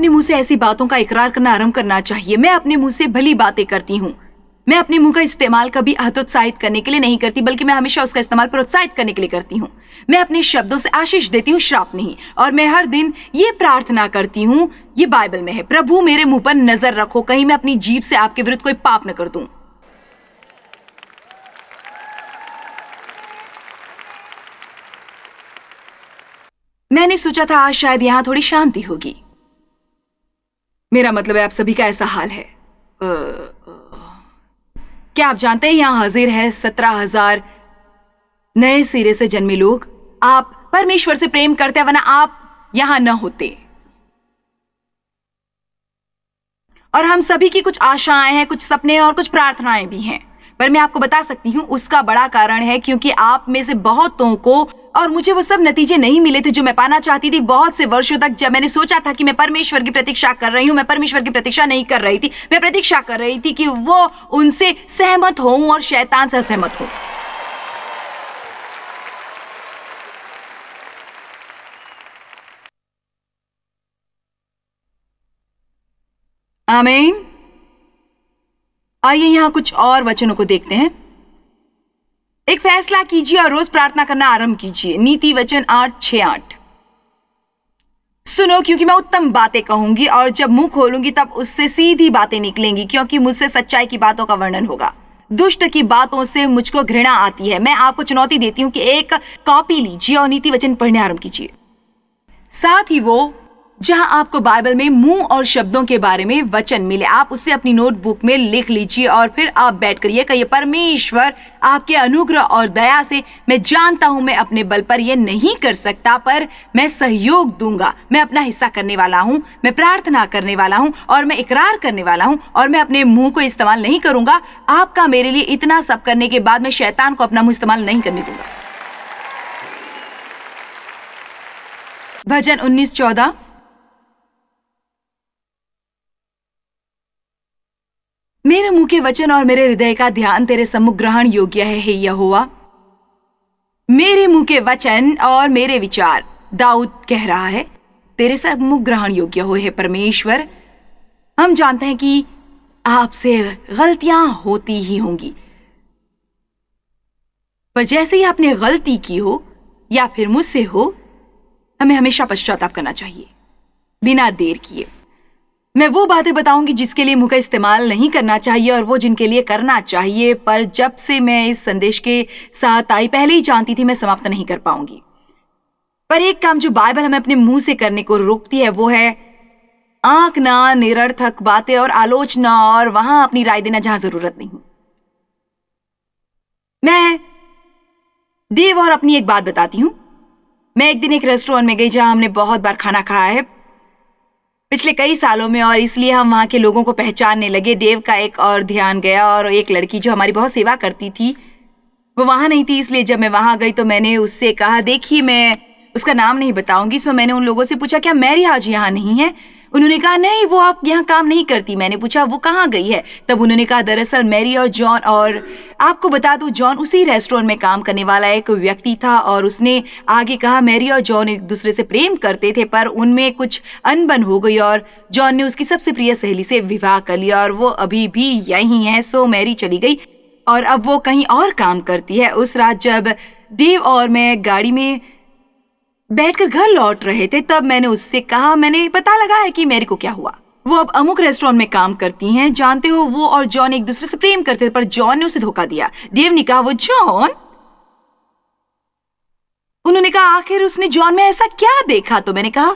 अपने मुंह से ऐसी बातों का इकरार करना आरंभ करना चाहिए मैं अपने मुंह से भली बातें करती हूँ मैं अपने मुंह का इस्तेमाल कभी हतोत्साहित करने के लिए नहीं करती बल्कि मैं हमेशा उसका इस्तेमाल प्रोत्साहित करने के लिए करती हूँ मैं अपने शब्दों से आशीष देती हूँ श्राप नहीं और मैं हर दिन ये प्रार्थना करती हूँ ये बाइबल में है प्रभु मेरे मुंह पर नजर रखो कहीं मैं अपनी जीभ से आपके विरुद्ध कोई पाप न कर दूं मैंने सोचा था आज शायद यहाँ थोड़ी शांति होगी मेरा मतलब है आप सभी का ऐसा हाल है क्या आप जानते हैं यहाँ हाजिर है सत्रह हजार नए सिरे से जन्मे लोग आप परमेश्वर से प्रेम करते वरना आप यहां न होते और हम सभी की कुछ आशाएं हैं कुछ सपने और कुछ प्रार्थनाएं भी हैं पर मैं आपको बता सकती हूं उसका बड़ा कारण है क्योंकि आप में से बहुतों को और मुझे वो सब नतीजे नहीं मिले थे जो मैं पाना चाहती थी बहुत से वर्षों तक जब मैंने सोचा था कि मैं परमेश्वर की प्रतीक्षा कर रही हूँ मैं परमेश्वर की प्रतीक्षा नहीं कर रही थी मैं प्रतीक्षा कर रही थी कि वो उनसे सहमत हो और शैतान से सहमत हो आमीन आइए यहां कुछ और वचनों को देखते हैं एक फैसला कीजिए और रोज प्रार्थना करना आरंभ कीजिए नीति वचन आठ छ आठ सुनो क्योंकि मैं उत्तम बातें कहूंगी और जब मुंह खोलूंगी तब उससे सीधी बातें निकलेंगी क्योंकि मुझसे सच्चाई की बातों का वर्णन होगा दुष्ट की बातों से मुझको घृणा आती है मैं आपको चुनौती देती हूं कि एक कॉपी लीजिए और नीति वचन पढ़ने आरंभ कीजिए साथ ही वो जहां आपको बाइबल में मुंह और शब्दों के बारे में वचन मिले आप उसे अपनी नोटबुक में लिख लीजिए और फिर आप बैठ करिए कहिए परमेश्वर आपके अनुग्रह और दया से मैं जानता हूं मैं अपने बल पर यह नहीं कर सकता पर मैं सहयोग दूंगा मैं अपना हिस्सा करने वाला हूं मैं प्रार्थना करने वाला हूं और मैं इकरार करने वाला हूं और मैं अपने मुंह को इस्तेमाल नहीं करूंगा आपका मेरे लिए इतना सब करने के बाद मैं शैतान को अपना मुंह इस्तेमाल नहीं करने दूंगा भजन उन्नीस चौदह मेरे मुंह के वचन और मेरे हृदय का ध्यान तेरे सम्मुख ग्रहण योग्य है हे यहोवा मेरे मुंह के वचन और मेरे विचार दाऊद कह रहा है तेरे सम्मुख ग्रहण योग्य हो हे परमेश्वर हम जानते हैं कि आपसे गलतियां होती ही होंगी पर जैसे ही आपने गलती की हो या फिर मुझसे हो हमें हमेशा पश्चाताप करना चाहिए बिना देर किए मैं वो बातें बताऊंगी जिसके लिए मुंह का इस्तेमाल नहीं करना चाहिए और वो जिनके लिए करना चाहिए पर जब से मैं इस संदेश के साथ आई पहले ही जानती थी मैं समाप्त नहीं कर पाऊंगी पर एक काम जो बाइबल हमें अपने मुंह से करने को रोकती है वो है आंख ना निरर्थक बातें और आलोचना और वहां अपनी राय देना जहां जरूरत नहीं मैं देव और अपनी एक बात बताती हूं मैं एक दिन एक रेस्टोरेंट में गई जहां हमने बहुत बार खाना खाया है पिछले कई सालों में और इसलिए हम वहाँ के लोगों को पहचानने लगे देव का एक और ध्यान गया और एक लड़की जो हमारी बहुत सेवा करती थी वो वहाँ नहीं थी इसलिए जब मैं वहाँ गई तो मैंने उससे कहा देखिए मैं उसका नाम नहीं बताऊंगी सो मैंने उन लोगों से पूछा क्या मैरी आज यहाँ नहीं है उन्होंने कहा नहीं वो आप यहाँ काम नहीं करती मैंने पूछा वो कहाँ गई है तब उन्होंने कहा दरअसल मैरी और जॉन और आपको बता दूं जॉन उसी रेस्टोरेंट में काम करने वाला एक व्यक्ति था और उसने आगे कहा मैरी और जॉन एक दूसरे से प्रेम करते थे पर उनमें कुछ अनबन हो गई और जॉन ने उसकी सबसे प्रिय सहेली से विवाह कर लिया और वो अभी भी यही है सो मैरी चली गई और अब वो कहीं और काम करती है उस रात जब डेव और मैं गाड़ी में बैठकर घर लौट रहे थे तब मैंने उससे कहा मैंने पता लगा है कि मेरी को क्या हुआ वो अब अमुक रेस्टोरेंट में काम करती हैं जानते हो वो और जॉन एक दूसरे से प्रेम करते थे पर जॉन ने उसे धोखा दिया डेव ने कहा वो जॉन उन्होंने कहा आखिर उसने जॉन में ऐसा क्या देखा तो मैंने कहा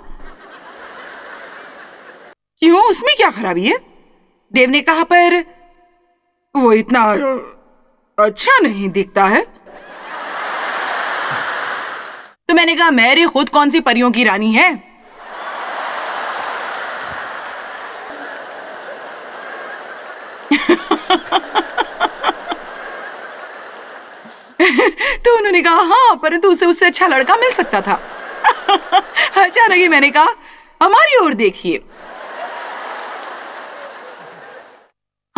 क्यों उसमें क्या खराबी है देव ने कहा पर वो इतना अच्छा नहीं दिखता है तो मैंने कहा मेरी खुद कौन सी परियों की रानी है तो उन्होंने कहा हाँ परंतु उसे उससे अच्छा लड़का मिल सकता था अचानक ही मैंने कहा हमारी ओर देखिए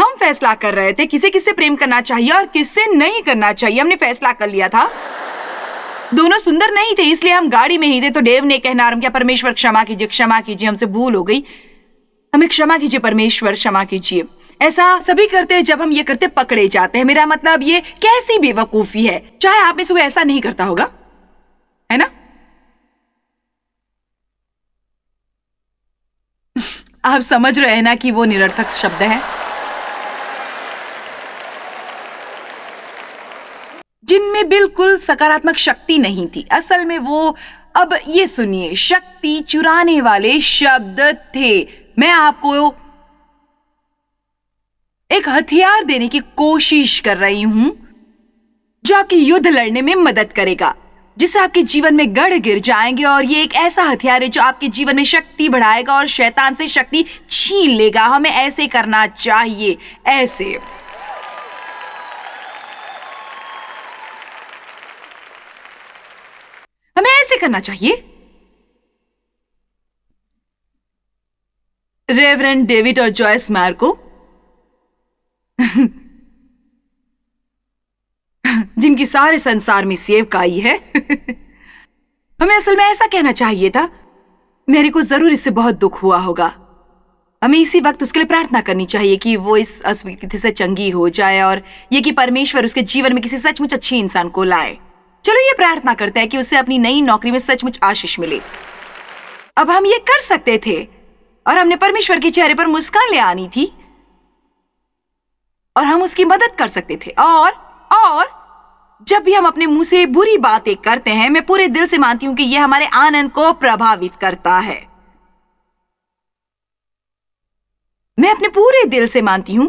हम फैसला कर रहे थे किसे किससे प्रेम करना चाहिए और किससे नहीं करना चाहिए हमने फैसला कर लिया था दोनों सुंदर नहीं थे इसलिए हम गाड़ी में ही थे तो देव ने कहना आरंभ किया परमेश्वर क्षमा कीजिए क्षमा कीजिए हमसे भूल हो गई हमें क्षमा कीजिए परमेश्वर क्षमा कीजिए ऐसा सभी करते हैं जब हम ये करते पकड़े जाते हैं मेरा मतलब ये कैसी बेवकूफी है चाहे आप में से ऐसा नहीं करता होगा है ना आप समझ रहे हैं ना कि वो निरर्थक शब्द है में बिल्कुल सकारात्मक शक्ति नहीं थी असल में वो अब ये सुनिए शक्ति चुराने वाले शब्द थे मैं आपको एक हथियार देने की कोशिश कर रही हूं जो आपकी युद्ध लड़ने में मदद करेगा जिसे आपके जीवन में गढ़ गिर जाएंगे और ये एक ऐसा हथियार है जो आपके जीवन में शक्ति बढ़ाएगा और शैतान से शक्ति छीन लेगा हमें ऐसे करना चाहिए ऐसे हमें ऐसे करना चाहिए रेवरेंड डेविड और जॉयस मैर को जिनकी सारे संसार में सेवकाई है हमें असल में ऐसा कहना चाहिए था मेरे को जरूर इससे बहुत दुख हुआ होगा हमें इसी वक्त उसके लिए प्रार्थना करनी चाहिए कि वो इस अस्वीकृति से चंगी हो जाए और ये कि परमेश्वर उसके जीवन में किसी सचमुच अच्छे इंसान को लाए चलो ये प्रार्थना करते हैं कि उसे अपनी नई नौकरी में सचमुच आशीष मिले अब हम ये कर सकते थे और हमने परमेश्वर के चेहरे पर मुस्कान ले आनी थी और हम उसकी मदद कर सकते थे और और जब भी हम अपने मुंह से बुरी बातें करते हैं मैं पूरे दिल से मानती हूं कि यह हमारे आनंद को प्रभावित करता है मैं अपने पूरे दिल से मानती हूं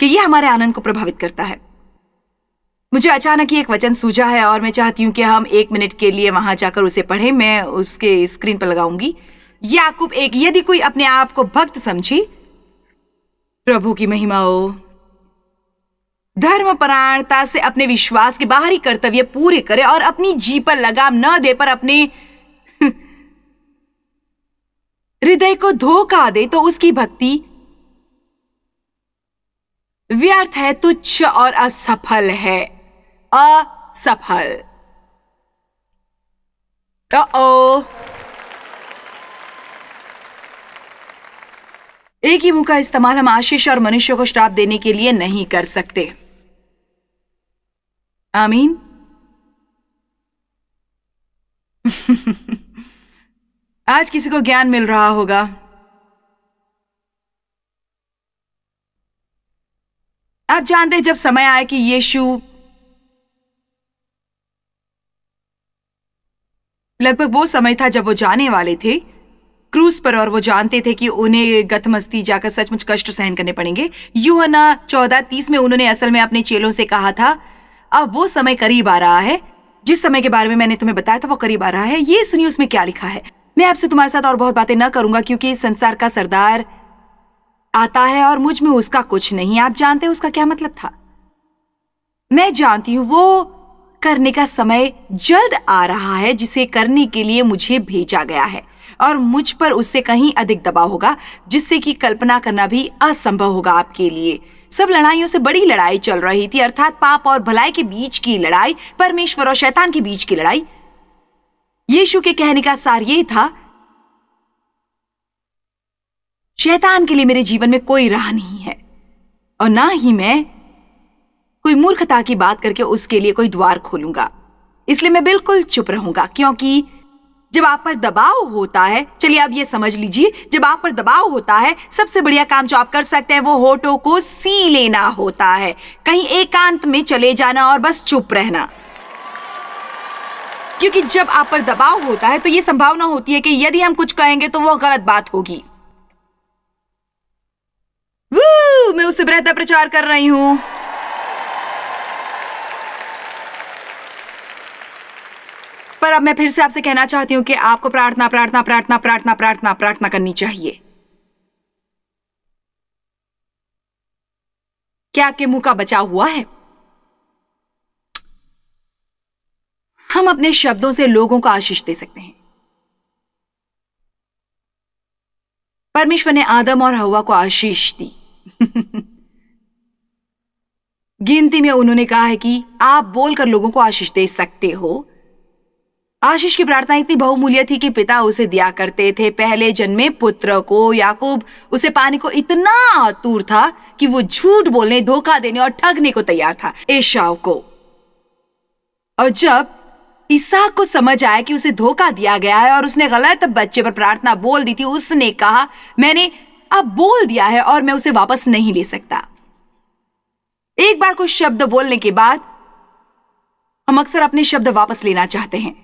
कि यह हमारे आनंद को प्रभावित करता है मुझे अचानक ही एक वचन सूझा है और मैं चाहती हूँ कि हम एक मिनट के लिए वहाँ जाकर उसे पढ़ें मैं उसके स्क्रीन पर लगाऊंगी याकूब एक यदि कोई अपने आप को भक्त समझी प्रभु की महिमा हो धर्मपरायणता से अपने विश्वास के बाहरी कर्तव्य पूरे करे और अपनी जी पर लगाम न दे पर अपने हृदय को धोखा दे तो उसकी भक्ति व्यर्थ है तुच्छ और असफल है असफल ओ एक ही मुंह का इस्तेमाल हम आशीष और मनुष्यों को श्राप देने के लिए नहीं कर सकते आमीन आज किसी को ज्ञान मिल रहा होगा आप जानते जब समय आए कि यीशु लगभग वो समय था जब वो जाने वाले थे क्रूज पर और वो जानते थे कि उन्हें गतमस्ती जाकर सचमुच कष्ट सहन करने पड़ेंगे यूहना चौदह तीस में उन्होंने असल में अपने चेलों से कहा था अब वो समय करीब आ रहा है जिस समय के बारे में मैंने तुम्हें बताया था वो करीब आ रहा है ये सुनिए उसमें क्या लिखा है मैं आपसे तुम्हारे साथ और बहुत बातें न करूंगा क्योंकि संसार का सरदार आता है और मुझ में उसका कुछ नहीं आप जानते उसका क्या मतलब था मैं जानती हूं वो करने का समय जल्द आ रहा है जिसे करने के लिए मुझे भेजा गया है और मुझ पर उससे कहीं अधिक दबाव होगा जिससे कि कल्पना करना भी असंभव होगा आपके लिए सब लड़ाइयों से बड़ी लड़ाई चल रही थी अर्थात पाप और भलाई के बीच की लड़ाई परमेश्वर और शैतान के बीच की लड़ाई यीशु के कहने का सार ये था शैतान के लिए मेरे जीवन में कोई राह नहीं है और ना ही मैं कोई मूर्खता की बात करके उसके लिए कोई द्वार खोलूंगा इसलिए मैं बिल्कुल चुप रहूंगा क्योंकि जब आप पर दबाव होता है चलिए आप ये समझ लीजिए जब आप पर दबाव होता है सबसे बढ़िया काम जो आप कर सकते हैं वो होटो को सी लेना होता है कहीं एकांत में चले जाना और बस चुप रहना क्योंकि जब आप पर दबाव होता है तो ये संभावना होती है कि यदि हम कुछ कहेंगे तो वो गलत बात होगी मैं उसे बेहतर प्रचार कर रही हूं पर अब मैं फिर से आपसे कहना चाहती हूं कि आपको प्रार्थना प्रार्थना प्रार्थना प्रार्थना प्रार्थना प्रार्थना करनी चाहिए क्या आपके मुंह का बचाव हुआ है हम अपने शब्दों से लोगों को आशीष दे सकते हैं परमेश्वर ने आदम और हवा को आशीष दी गिनती में उन्होंने कहा है कि आप बोलकर लोगों को आशीष दे सकते हो आशीष की प्रार्थना इतनी बहुमूल्य थी कि पिता उसे दिया करते थे पहले जन्मे पुत्र को याकूब उसे पाने को इतना आतुर था कि वो झूठ बोलने धोखा देने और ठगने को तैयार था ऐशाव को और जब ईसा को समझ आया कि उसे धोखा दिया गया है और उसने गलत बच्चे पर प्रार्थना बोल दी थी उसने कहा मैंने अब बोल दिया है और मैं उसे वापस नहीं ले सकता एक बार कुछ शब्द बोलने के बाद हम अक्सर अपने शब्द वापस लेना चाहते हैं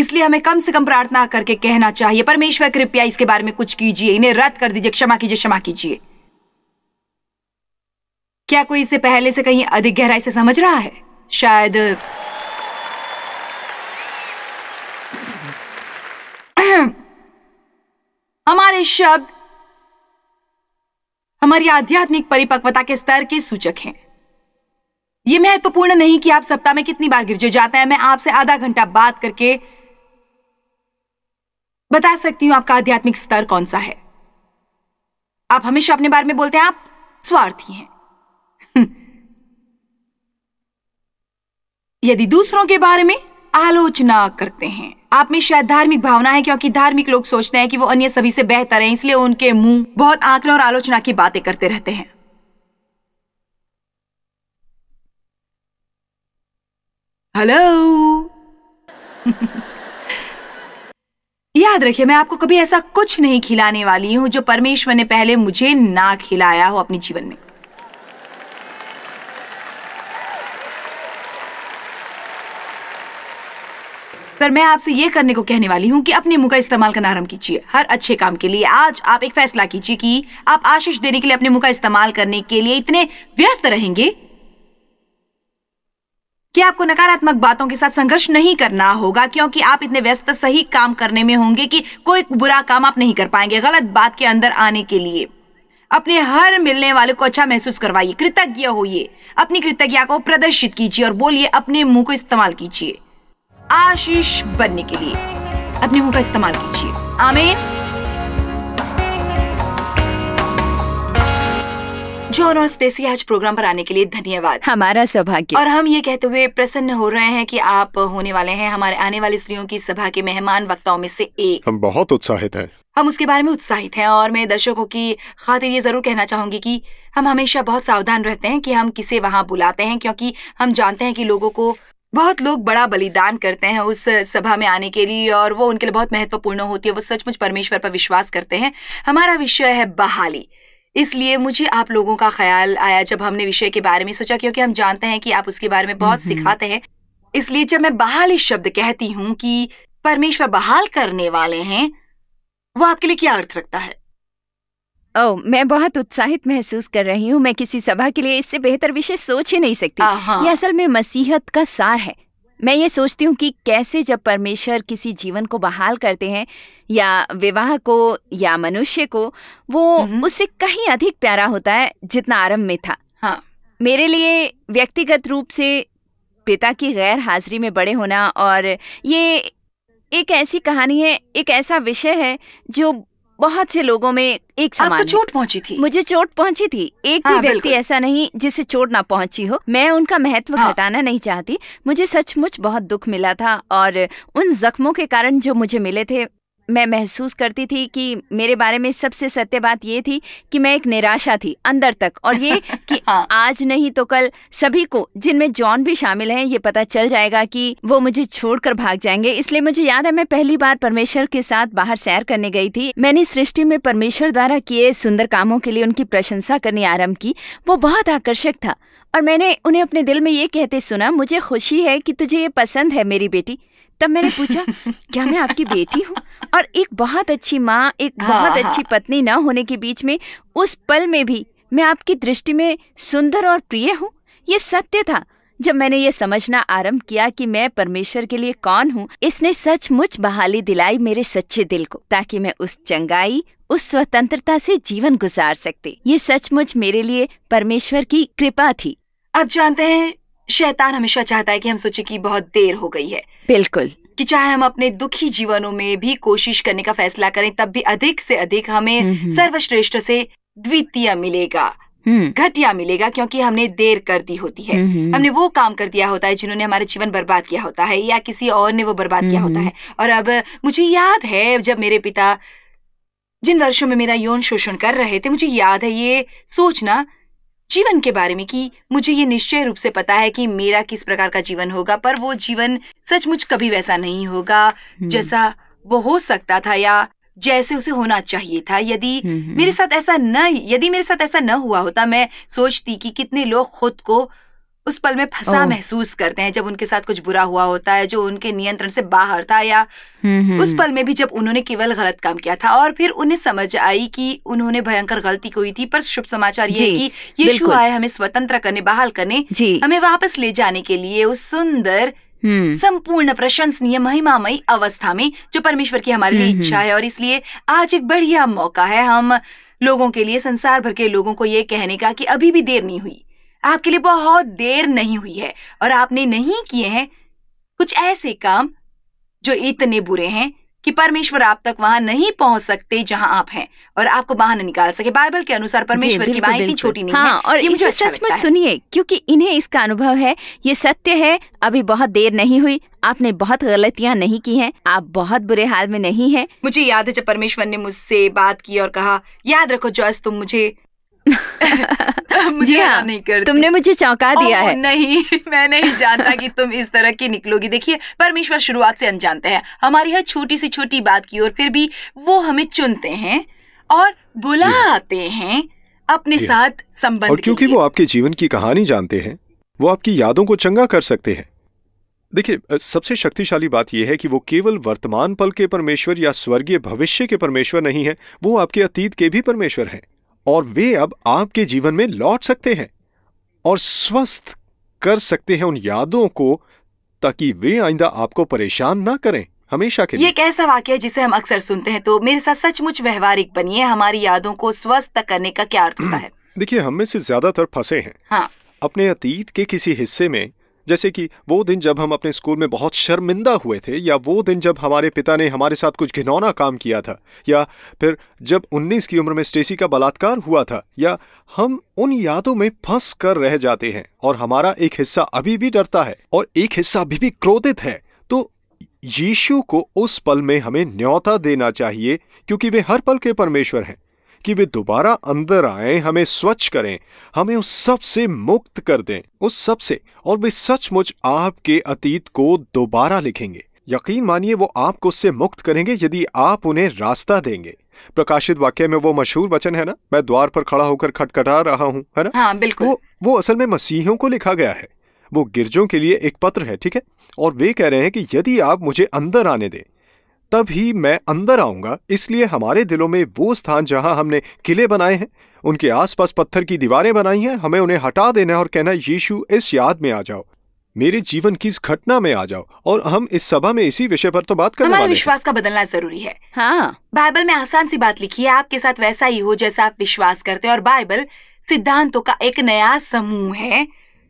इसलिए हमें कम से कम प्रार्थना करके कहना चाहिए परमेश्वर कृपया इसके बारे में कुछ कीजिए इन्हें रद्द कर दीजिए क्षमा कीजिए क्षमा कीजिए क्या कोई इसे पहले से कहीं अधिक गहराई से समझ रहा है शायद हमारे शब्द हमारी आध्यात्मिक परिपक्वता के स्तर के सूचक हैं यह महत्वपूर्ण तो नहीं कि आप सप्ताह में कितनी बार गिरजे जाते हैं मैं आपसे आधा घंटा बात करके बता सकती हूं आपका आध्यात्मिक स्तर कौन सा है आप हमेशा अपने बारे में बोलते हैं आप स्वार्थी हैं हम्म। यदि दूसरों के बारे में आलोचना करते हैं आप में शायद धार्मिक भावना है क्योंकि धार्मिक लोग सोचते हैं कि वो अन्य सभी से बेहतर हैं इसलिए उनके मुंह बहुत आंकड़े और आलोचना की बातें करते रहते हैं हेलो याद रखिए मैं आपको कभी ऐसा कुछ नहीं खिलाने वाली हूँ जो परमेश्वर ने पहले मुझे ना खिलाया हो अपने जीवन में पर मैं आपसे ये करने को कहने वाली हूँ कि अपने मुंह का इस्तेमाल करना आरम्भ कीजिए हर अच्छे काम के लिए आज आप एक फैसला कीजिए कि आप आशीष देने के लिए अपने मुंह का इस्तेमाल करने के लिए इतने व्यस्त रहेंगे कि आपको नकारात्मक बातों के साथ संघर्ष नहीं करना होगा क्योंकि आप इतने व्यस्त सही काम करने में होंगे कि कोई बुरा काम आप नहीं कर पाएंगे गलत बात के अंदर आने के लिए अपने हर मिलने वाले को अच्छा महसूस करवाइए कृतज्ञ होइए अपनी कृतज्ञता को प्रदर्शित कीजिए और बोलिए अपने मुंह को इस्तेमाल कीजिए आशीष बनने के लिए अपने मुंह का इस्तेमाल कीजिए आमीन जॉन और स्टेसी आज प्रोग्राम पर आने के लिए धन्यवाद हमारा सौभाग्य और हम ये कहते हुए प्रसन्न हो रहे हैं कि आप होने वाले हैं हमारे आने वाली स्त्रियों की सभा के मेहमान वक्ताओं में से एक हम बहुत उत्साहित हैं हम उसके बारे में उत्साहित हैं और मैं दर्शकों की खातिर ये जरूर कहना चाहूंगी कि हम हमेशा बहुत सावधान रहते हैं कि हम किसे वहाँ बुलाते हैं क्योंकि हम जानते हैं कि लोगों को बहुत लोग बड़ा बलिदान करते हैं उस सभा में आने के लिए और वो उनके लिए बहुत महत्वपूर्ण होती है वो सचमुच परमेश्वर पर विश्वास करते हैं हमारा विषय है बहाली इसलिए मुझे आप लोगों का ख्याल आया जब हमने विषय के बारे में सोचा क्योंकि हम जानते हैं कि आप उसके बारे में बहुत सिखाते हैं इसलिए जब मैं बहाल इस शब्द कहती हूँ कि परमेश्वर बहाल करने वाले हैं वो आपके लिए क्या अर्थ रखता है ओ, मैं बहुत उत्साहित महसूस कर रही हूँ मैं किसी सभा के लिए इससे बेहतर विषय सोच ही नहीं सकती ये असल में मसीहत का सार है मैं ये सोचती हूँ कि कैसे जब परमेश्वर किसी जीवन को बहाल करते हैं या विवाह को या मनुष्य को वो उससे कहीं अधिक प्यारा होता है जितना आरंभ में था हाँ मेरे लिए व्यक्तिगत रूप से पिता की गैर हाजिरी में बड़े होना और ये एक ऐसी कहानी है एक ऐसा विषय है जो बहुत से लोगों में एक समान आपको चोट पहुंची थी मुझे चोट पहुंची थी एक हाँ, भी व्यक्ति ऐसा नहीं जिसे चोट ना पहुंची हो मैं उनका महत्व हाँ। नहीं चाहती मुझे सचमुच बहुत दुख मिला था और उन जख्मों के कारण जो मुझे मिले थे मैं महसूस करती थी कि मेरे बारे में सबसे सत्य बात ये थी कि मैं एक निराशा थी अंदर तक और ये कि हाँ। आज नहीं तो कल सभी को जिनमें जॉन भी शामिल हैं ये पता चल जाएगा कि वो मुझे छोड़कर भाग जाएंगे इसलिए मुझे याद है मैं पहली बार परमेश्वर के साथ बाहर सैर करने गई थी मैंने सृष्टि में परमेश्वर द्वारा किए सुंदर कामों के लिए उनकी प्रशंसा करनी आरम्भ की वो बहुत आकर्षक था और मैंने उन्हें अपने दिल में ये कहते सुना मुझे खुशी है कि तुझे ये पसंद है मेरी बेटी तब मैंने पूछा क्या मैं आपकी बेटी हूँ और एक बहुत अच्छी माँ एक बहुत अच्छी पत्नी न होने के बीच में उस पल में भी मैं आपकी दृष्टि में सुंदर और प्रिय हूँ ये सत्य था जब मैंने ये समझना आरंभ किया कि मैं परमेश्वर के लिए कौन हूँ इसने सचमुच बहाली दिलाई मेरे सच्चे दिल को ताकि मैं उस चंगाई उस स्वतंत्रता से जीवन गुजार सकते ये सचमुच मेरे लिए परमेश्वर की कृपा थी अब जानते हैं शैतान हमेशा चाहता है कि हम सोचे कि बहुत देर हो गई है बिल्कुल कि चाहे हम अपने दुखी जीवनों में भी कोशिश करने का फैसला करें तब भी अधिक से अधिक हमें हम्म, हम्म। सर्वश्रेष्ठ से द्वितीय मिलेगा हम्म। घटिया मिलेगा क्योंकि हमने देर कर दी होती है हमने वो काम कर दिया होता है जिन्होंने हमारा जीवन बर्बाद किया होता है या किसी और ने वो बर्बाद किया होता है और अब मुझे याद है जब मेरे पिता जिन वर्षों में मेरा यौन शोषण कर रहे थे मुझे याद है ये सोचना जीवन के बारे में कि मुझे ये निश्चय रूप से पता है कि मेरा किस प्रकार का जीवन होगा पर वो जीवन सचमुच कभी वैसा नहीं होगा हम्म। जैसा वो हो सकता था या जैसे उसे होना चाहिए था यदि हम्म, हम्म। मेरे साथ ऐसा न यदि मेरे साथ ऐसा न हुआ होता मैं सोचती कि कितने लोग खुद को उस पल में फंसा महसूस करते हैं जब उनके साथ कुछ बुरा हुआ होता है जो उनके नियंत्रण से बाहर था या हम्म, हम्म। उस पल में भी जब उन्होंने केवल गलत काम किया था और फिर उन्हें समझ आई कि उन्होंने भयंकर गलती कोई थी पर शुभ समाचार ये कि यीशु आए हमें स्वतंत्र करने बहाल करने हमें वापस ले जाने के लिए उस सुंदर हम्म। संपूर्ण प्रशंसनीय महिमामयी अवस्था में जो परमेश्वर की हमारे लिए इच्छा है और इसलिए आज एक बढ़िया मौका है हम लोगों के लिए संसार भर के लोगों को ये कहने का कि अभी भी देर नहीं हुई आपके लिए बहुत देर नहीं हुई है और आपने नहीं किए हैं कुछ ऐसे काम जो इतने बुरे हैं कि परमेश्वर आप तक वहां नहीं पहुंच सकते जहां आप हैं और आपको बाहर निकाल सके बाइबल के अनुसार परमेश्वर की बात इतनी छोटी नहीं हाँ, है और ये मुझे अच्छा सच में सुनिए क्योंकि इन्हें इसका अनुभव है ये सत्य है अभी बहुत देर नहीं हुई आपने बहुत गलतियां नहीं की हैं आप बहुत बुरे हाल में नहीं हैं मुझे याद है जब परमेश्वर ने मुझसे बात की और कहा याद रखो जॉयस तुम मुझे मुझे जी हाँ, नहीं करती तुमने मुझे चौंका दिया है नहीं मैं नहीं जानता कि तुम इस तरह की निकलोगी देखिए परमेश्वर शुरुआत से अनजानते हैं हमारी हर छोटी सी छोटी बात की और फिर भी वो हमें चुनते हैं और बुलाते हाँ। हैं अपने हाँ। साथ संबंध और क्योंकि वो आपके जीवन की कहानी जानते हैं वो आपकी यादों को चंगा कर सकते हैं देखिए सबसे शक्तिशाली बात यह है कि वो केवल वर्तमान पल के परमेश्वर या स्वर्गीय भविष्य के परमेश्वर नहीं है वो आपके अतीत के भी परमेश्वर हैं और वे अब आपके जीवन में लौट सकते हैं और स्वस्थ कर सकते हैं उन यादों को ताकि वे आइंदा आपको परेशान ना करें हमेशा के लिए ये एक ऐसा वाक्य है जिसे हम अक्सर सुनते हैं तो मेरे साथ सचमुच व्यवहारिक बनिए हमारी यादों को स्वस्थ करने का क्या अर्थ होता है देखिए हम में से ज्यादातर फंसे हैं हाँ। अपने अतीत के किसी हिस्से में जैसे कि वो दिन जब हम अपने स्कूल में बहुत शर्मिंदा हुए थे या वो दिन जब हमारे पिता ने हमारे साथ कुछ घिनौना काम किया था या फिर जब 19 की उम्र में स्टेसी का बलात्कार हुआ था या हम उन यादों में फंस कर रह जाते हैं और हमारा एक हिस्सा अभी भी डरता है और एक हिस्सा अभी भी क्रोधित है तो यीशु को उस पल में हमें न्योता देना चाहिए क्योंकि वे हर पल के परमेश्वर हैं कि वे दोबारा अंदर आए हमें स्वच्छ करें हमें उस सब से मुक्त कर दें उस सब से और वे सचमुच आपके अतीत को दोबारा लिखेंगे यकीन मानिए वो आपको उससे मुक्त करेंगे यदि आप उन्हें रास्ता देंगे प्रकाशित वाक्य में वो मशहूर वचन है ना मैं द्वार पर खड़ा होकर खटखटा रहा हूँ है ना हाँ, बिल्कुल वो, वो असल में मसीहों को लिखा गया है वो गिरजों के लिए एक पत्र है ठीक है और वे कह रहे हैं कि यदि आप मुझे अंदर आने दें तब ही मैं अंदर आऊंगा इसलिए हमारे दिलों में वो स्थान जहां हमने किले बनाए हैं उनके आसपास पत्थर की दीवारें बनाई हैं हमें उन्हें हटा देना और कहना यीशु इस याद में आ जाओ मेरे जीवन की इस घटना में आ जाओ और हम इस सभा में इसी विषय पर तो बात करने हैं विश्वास का बदलना जरूरी है हाँ बाइबल में आसान सी बात लिखी है आपके साथ वैसा ही हो जैसा आप विश्वास करते हैं और बाइबल सिद्धांतों का एक नया समूह है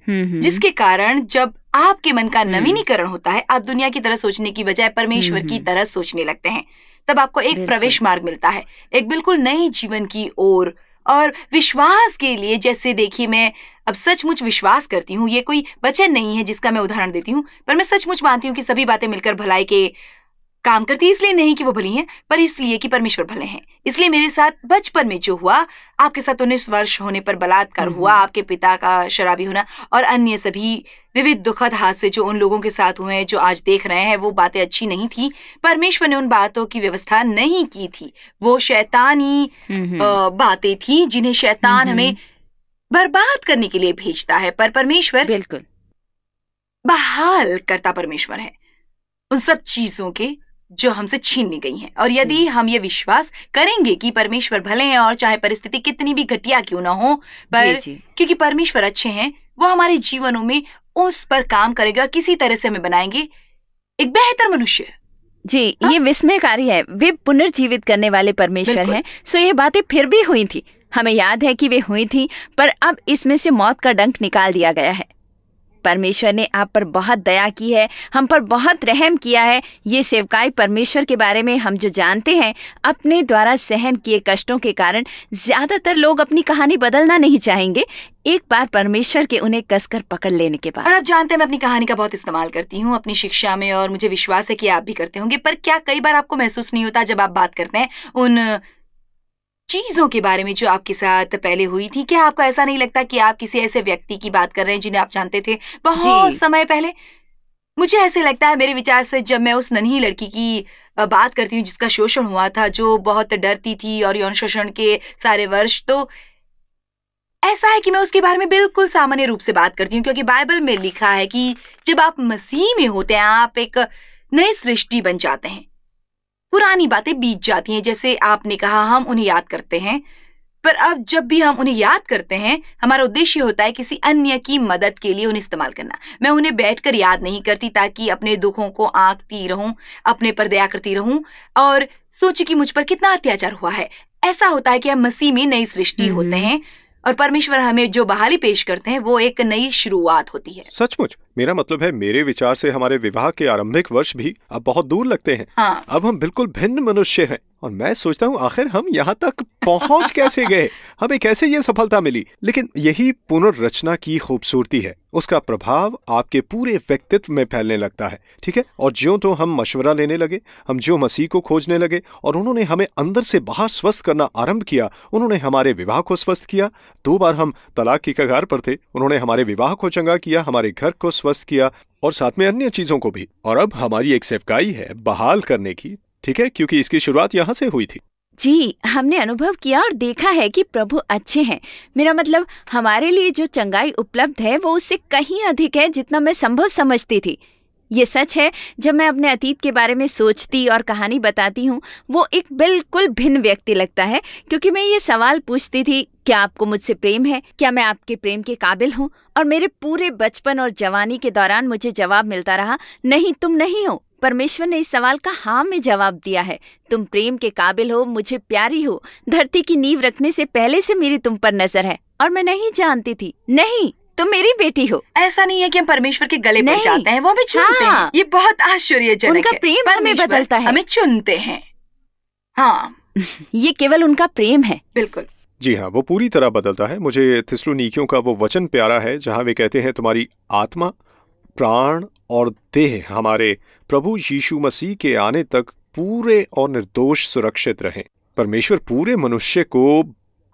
जिसके कारण जब आपके मन का हम्म। नवीनीकरण होता है आप दुनिया की तरह सोचने की बजाय परमेश्वर की तरह सोचने लगते हैं तब आपको एक प्रवेश मार्ग मिलता है एक बिल्कुल नए जीवन की ओर और विश्वास के लिए जैसे देखिए मैं अब सचमुच विश्वास करती हूँ ये कोई वचन नहीं है जिसका मैं उदाहरण देती हूँ पर मैं सचमुच मानती हूँ कि सभी बातें मिलकर भलाई के काम करती इसलिए नहीं कि वो भली हैं पर इसलिए कि परमेश्वर भले हैं इसलिए मेरे साथ बचपन में जो हुआ आपके साथ उन्नीस तो वर्ष होने पर बलात्कार हम्म, हुआ हम्म। आपके पिता का शराबी होना और अन्य सभी विविध दुखद हादसे जो उन लोगों के साथ हुए हैं जो आज देख रहे हैं वो बातें अच्छी नहीं थी परमेश्वर ने उन बातों की व्यवस्था नहीं की थी वो शैतानी हम्म, बातें थी जिन्हें शैतान हमें बर्बाद करने के लिए भेजता है पर परमेश्वर बिल्कुल बहाल करता परमेश्वर है उन सब चीजों के जो हमसे छीन ली गई हैं और यदि हम्म। हम ये विश्वास करेंगे कि परमेश्वर भले हैं और चाहे परिस्थिति कितनी भी घटिया क्यों ना हो पर जी जी। क्योंकि परमेश्वर अच्छे हैं वो हमारे जीवनों में उस पर काम करेगा और किसी तरह से हमें बनाएंगे एक बेहतर मनुष्य जी हा? ये विस्मयकारी है वे पुनर्जीवित करने वाले परमेश्वर हैं सो ये बातें फिर भी हुई थी हमें याद है कि वे हुई थी पर अब इसमें से मौत का डंक निकाल दिया गया है परमेश्वर ने आप पर बहुत दया की है हम पर बहुत रहम किया है ये सेवकाई परमेश्वर के बारे में हम जो जानते हैं अपने द्वारा सहन किए कष्टों के कारण ज़्यादातर लोग अपनी कहानी बदलना नहीं चाहेंगे एक बार परमेश्वर के उन्हें कसकर पकड़ लेने के बाद और आप जानते हैं मैं अपनी कहानी का बहुत इस्तेमाल करती हूँ अपनी शिक्षा में और मुझे विश्वास है कि आप भी करते होंगे पर क्या कई बार आपको महसूस नहीं होता जब आप बात करते हैं उन चीजों के बारे में जो आपके साथ पहले हुई थी क्या आपको ऐसा नहीं लगता कि आप किसी ऐसे व्यक्ति की बात कर रहे हैं जिन्हें आप जानते थे बहुत समय पहले मुझे ऐसे लगता है मेरे विचार से जब मैं उस नन्ही लड़की की बात करती हूँ जिसका शोषण हुआ था जो बहुत डरती थी और यौन शोषण के सारे वर्ष तो ऐसा है कि मैं उसके बारे में बिल्कुल सामान्य रूप से बात करती हूँ क्योंकि बाइबल में लिखा है कि जब आप मसीह में होते हैं आप एक नई सृष्टि बन जाते हैं पुरानी बातें बीत जाती हैं जैसे आपने कहा हम उन्हें याद करते हैं पर अब जब भी हम उन्हें याद करते हैं हमारा उद्देश्य होता है किसी अन्य की मदद के लिए उन्हें इस्तेमाल करना मैं उन्हें बैठकर याद नहीं करती ताकि अपने दुखों को आंकती रहूं अपने पर दया करती रहूं और सोचे कि मुझ पर कितना अत्याचार हुआ है ऐसा होता है कि हम मसीह में नई सृष्टि हम्म, होते हम्म। हैं और परमेश्वर हमें जो बहाली पेश करते हैं वो एक नई शुरुआत होती है सचमुच मेरा मतलब है मेरे विचार से हमारे विवाह के आरंभिक वर्ष भी अब बहुत दूर लगते हैं हाँ। अब हम बिल्कुल भिन्न मनुष्य हैं और मैं सोचता हूँ आखिर हम यहाँ तक पहुँच कैसे गए हमें कैसे ये सफलता मिली लेकिन यही पुनर्रचना की खूबसूरती है उसका प्रभाव आपके पूरे व्यक्तित्व में फैलने लगता है ठीक है और ज्यो तो हम मशवरा लेने लगे हम जो मसीह को खोजने लगे और उन्होंने हमें अंदर से बाहर स्वस्थ करना आरंभ किया उन्होंने हमारे विवाह को स्वस्थ किया दो बार हम तलाक की कगार पर थे उन्होंने हमारे विवाह को चंगा किया हमारे घर को स्वस्थ किया और साथ में अन्य चीजों को भी और अब हमारी एक सेवकाई है बहाल करने की ठीक है क्योंकि इसकी शुरुआत यहाँ से हुई थी जी हमने अनुभव किया और देखा है कि प्रभु अच्छे हैं मेरा मतलब हमारे लिए जो चंगाई उपलब्ध है वो उससे कहीं अधिक है जितना मैं संभव समझती थी ये सच है जब मैं अपने अतीत के बारे में सोचती और कहानी बताती हूँ वो एक बिल्कुल भिन्न व्यक्ति लगता है क्योंकि मैं ये सवाल पूछती थी क्या आपको मुझसे प्रेम है क्या मैं आपके प्रेम के काबिल हूँ और मेरे पूरे बचपन और जवानी के दौरान मुझे जवाब मिलता रहा नहीं तुम नहीं हो परमेश्वर ने इस सवाल का हाँ में जवाब दिया है तुम प्रेम के काबिल हो मुझे प्यारी हो धरती की नींव रखने से पहले से मेरी तुम पर नजर है और मैं नहीं जानती थी नहीं तुम मेरी बेटी हो ऐसा नहीं है कि हम परमेश्वर के गले पड़ जाते हैं वो हमें चुनते हाँ। हैं ये बहुत आश्चर्यजनक उनका प्रेम हमें बदलता है हमें चुनते हैं हाँ ये केवल उनका प्रेम है बिल्कुल जी हाँ वो पूरी तरह बदलता है मुझे थिस्लुनीकियों का वो वचन प्यारा है जहाँ वे कहते हैं तुम्हारी आत्मा प्राण और देह हमारे प्रभु यीशु मसीह के आने तक पूरे और निर्दोष सुरक्षित रहें परमेश्वर पूरे मनुष्य को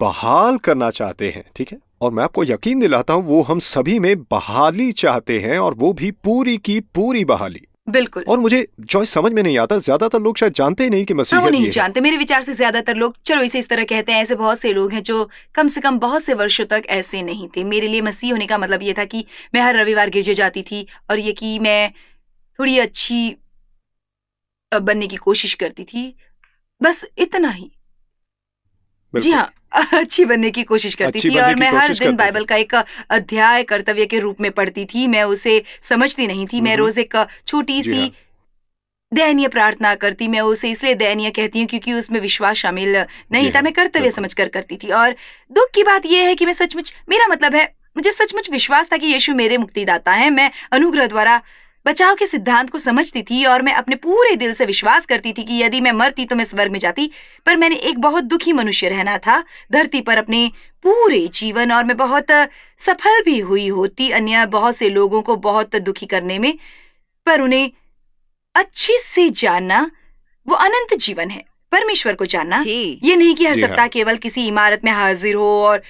बहाल करना चाहते हैं ठीक है और मैं आपको यकीन दिलाता हूँ वो हम सभी में बहाली चाहते हैं और वो भी पूरी की पूरी बहाली बिल्कुल और मुझे जो समझ में नहीं आता ज्यादातर लोग शायद जानते ही नहीं कि मसीह हाँ, नहीं जानते मेरे विचार से ज्यादातर लोग चलो इसे इस तरह कहते हैं ऐसे बहुत से लोग हैं जो कम से कम बहुत से वर्षों तक ऐसे नहीं थे मेरे लिए मसीह होने का मतलब ये था कि मैं हर रविवार गिरजे जाती थी और ये कि मैं थोड़ी अच्छी बनने की कोशिश करती थी बस इतना ही जी हाँ अच्छी बनने की कोशिश करती थी और मैं हर दिन बाइबल का एक अध्याय कर्तव्य के रूप में पढ़ती थी मैं उसे समझती नहीं थी मैं रोज एक छोटी सी हाँ। दयनीय प्रार्थना करती मैं उसे इसलिए दयनीय कहती हूँ क्योंकि उसमें विश्वास शामिल नहीं था हाँ, मैं कर्तव्य समझ कर करती थी और दुख की बात यह है कि मैं सचमुच मेरा मतलब है मुझे सचमुच विश्वास था कि यीशु मेरे मुक्तिदाता हैं मैं अनुग्रह द्वारा बचाव के सिद्धांत को समझती थी और मैं अपने पूरे दिल से विश्वास करती थी कि यदि मैं मरती तो मैं स्वर्ग में जाती पर मैंने एक बहुत दुखी मनुष्य रहना था धरती पर अपने पूरे जीवन और मैं बहुत सफल भी हुई होती अन्य बहुत से लोगों को बहुत दुखी करने में पर उन्हें अच्छे से जानना वो अनंत जीवन है परमेश्वर को जानना ये नहीं कि हर हाँ। सप्ताह केवल किसी इमारत में हाजिर हो और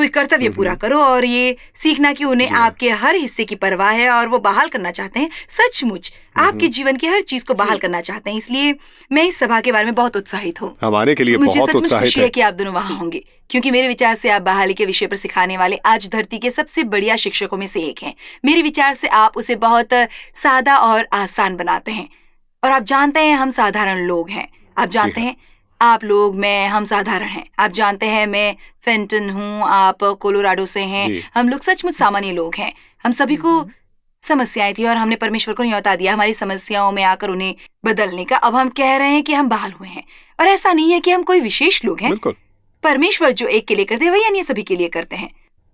कोई कर्तव्य हम्म, पूरा हम्म। करो और ये सीखना कि उन्हें हाँ। आपके हर हिस्से की परवाह है और वो बहाल करना चाहते हैं सचमुच हम्म, आपके जीवन की हर चीज को बहाल करना चाहते हैं इसलिए मैं इस सभा के बारे में बहुत उत्साहित हूँ हमारे के लिए मुझे बहुत उत्साहित खुशी है कि आप दोनों वहाँ होंगे क्योंकि मेरे विचार से आप बहाली के विषय पर सिखाने वाले आज धरती के सबसे बढ़िया शिक्षकों में से एक हैं मेरे विचार से आप उसे बहुत सादा और आसान बनाते हैं और आप जानते हैं हम साधारण लोग हैं आप जानते हाँ। हैं आप लोग मैं हम साधारण हैं आप जानते हैं मैं फेंटन हूँ आप कोलोराडो से हैं हम लोग सचमुच सामान्य लोग हैं हम सभी को हम्म। समस्याएं थी और हमने परमेश्वर को न्योता दिया हमारी समस्याओं में आकर उन्हें बदलने का अब हम कह रहे हैं कि हम बहाल हुए हैं और ऐसा नहीं है कि हम कोई विशेष लोग हैं परमेश्वर जो एक के लिए करते हैं वही अन्य सभी के लिए करते हैं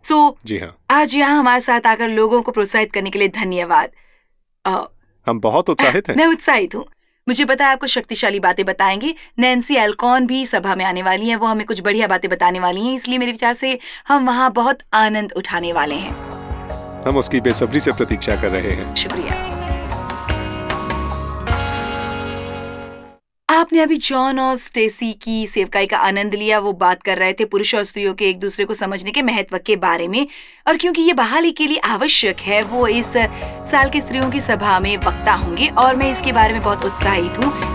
सो so, जी हाँ आज यहाँ हमारे साथ आकर लोगों को प्रोत्साहित करने के लिए धन्यवाद हम बहुत उत्साहित हैं मैं उत्साहित हूँ मुझे पता है आपको शक्तिशाली बातें बताएंगे नैन्सी एल्कॉन भी सभा में आने वाली हैं वो हमें कुछ बढ़िया बातें बताने वाली हैं इसलिए मेरे विचार से हम वहाँ बहुत आनंद उठाने वाले हैं हम उसकी बेसब्री से प्रतीक्षा कर रहे हैं शुक्रिया आपने अभी जॉन और स्टेसी की सेवकाई का आनंद लिया वो बात कर रहे थे पुरुष और स्त्रियों के एक दूसरे को समझने के महत्व के बारे में और क्योंकि ये बहाली के लिए आवश्यक है वो इस साल के स्त्रियों की सभा में वक्ता होंगे और मैं इसके बारे में बहुत उत्साहित हूँ